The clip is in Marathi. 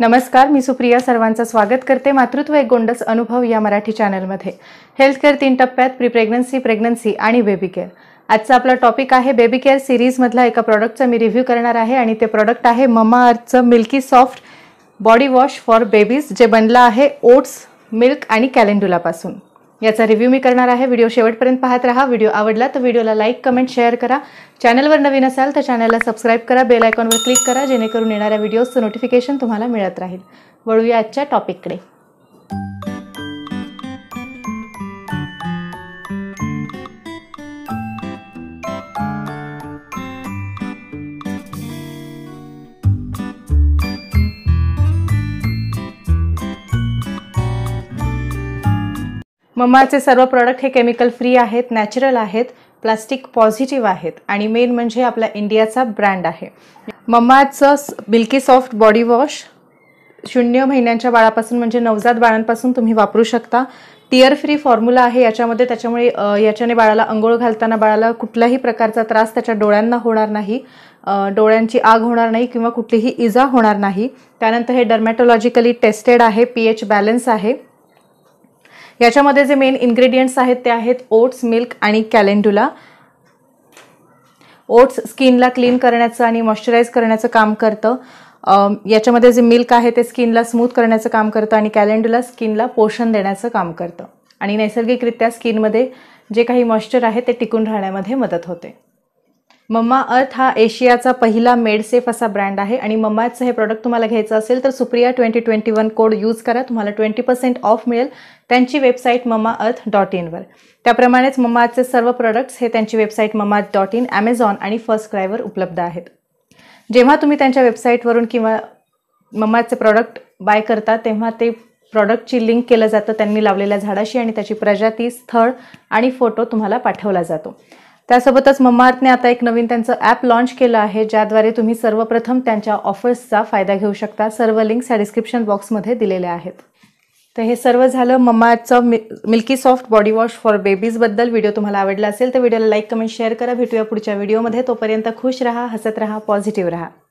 नमस्कार मी सुप्रिया सर्वांचं स्वागत करते मातृत्व एक गोंडस अनुभव या मराठी चॅनलमध्ये हेल्थकेअर तीन टप्प्यात प्री प्रेग्नन्सी प्रेग्नन्सी आणि बेबी केअर आजचा आपला टॉपिक आहे बेबी केअर सिरीजमधला एका प्रॉडक्टचा मी रिव्ह्यू करणार आहे आणि ते प्रॉडक्ट आहे ममा अर्थचं milky soft body wash for babies जे बनलं आहे ओट्स मिल्क आणि कॅलेंडुलापासून याचा रिव्ह्यू मी करणार आहे व्हिडिओ शेवटपर्यंत पाहत राहा व्हिडिओ आवडला तर व्हिडिओला लाईक कमेंट शेअर करा चॅनलवर नवीन असाल तर चॅनलला सबस्क्राईब करा बेल आयकॉनवर क्लिक करा जेणेकरून येणाऱ्या व्हिडिओजचं नोटिफिकेशन तुम्हाला मिळत राहील वळूया आजच्या टॉपिककडे मम्माचे सर्व प्रॉडक्ट हे केमिकल फ्री आहेत नॅचरल आहेत प्लास्टिक पॉझिटिव्ह आहेत आणि मेन म्हणजे आपला इंडियाचा ब्रँड आहे मम्माचं मिल्की सॉफ्ट बॉडी वॉश शून्य महिन्यांच्या बाळापासून म्हणजे नवजात बाळांपासून तुम्ही वापरू शकता टिअर फ्री फॉर्म्युला आहे याच्यामध्ये त्याच्यामुळे याच्याने बाळाला अंघोळ घालताना बाळाला कुठलाही प्रकारचा त्रास त्याच्या डोळ्यांना होणार नाही डोळ्यांची आग होणार नाही किंवा कुठलीही इजा होणार नाही त्यानंतर हे डर्मॅटोलॉजिकली टेस्टेड आहे पी एच बॅलन्स आहे याच्यामध्ये जे मेन इन्ग्रेडियंट्स आहेत ते आहेत ओट्स मिल्क आणि कॅलेंडुला ओट्स स्किनला क्लीन करण्याचं आणि मॉइश्चराईज करण्याचं काम करतं याच्यामध्ये जे मिल्क आहे ते स्किनला स्मूथ करण्याचं काम करतं आणि कॅलेंडुला स्किनला पोषण देण्याचं काम करतं आणि नैसर्गिकरित्या स्किनमध्ये जे काही मॉइश्चर आहे ते टिकून राहण्यामध्ये मदत होते मम्मा अर्थ हा एशियाचा पहिला मेडसेफ असा ब्रँड आहे आणि मम्माचं हे प्रॉडक्ट तुम्हाला घ्यायचं असेल तर Supriya twenty twenty one code use करा तुम्हाला ट्वेंटी पर्सेंट ऑफ मिळेल त्यांची वेबसाईट मम्मा अर्थ डॉट इनवर त्याप्रमाणेच मम्माचे सर्व प्रोडक्ट्स हे त्यांची website Mama dot in Amazon आणि फर्स्ट क्रायवर उपलब्ध आहेत जेव्हा तुम्ही त्यांच्या वेबसाईटवरून किंवा मम्माचे प्रॉडक्ट बाय करता तेव्हा ते प्रॉडक्टची लिंक केलं जातं त्यांनी लावलेल्या झाडाशी आणि त्याची प्रजाती स्थळ आणि फोटो तुम्हाला पाठवला जातो त्यासोबतच ममार्थने आता एक नवीन त्यांचं ॲप लॉन्च केलं आहे ज्याद्वारे तुम्ही सर्वप्रथम त्यांच्या ऑफर्सचा फायदा घेऊ शकता सर्व लिंक्स ह्या डिस्क्रिप्शन बॉक्समध्ये दिलेल्या आहेत तर हे सर्व झालं मम्माअर्थचं मि milky soft body wash for बेबीजबद्दल व्हिडिओ तुम्हाला आवडला असेल तर व्हिडिओला लाईक कमेंट शेअर करा भेटूया पुढच्या व्हिडिओमध्ये तोपर्यंत खुश राहा हसत राहा पॉझिटिव्ह राहा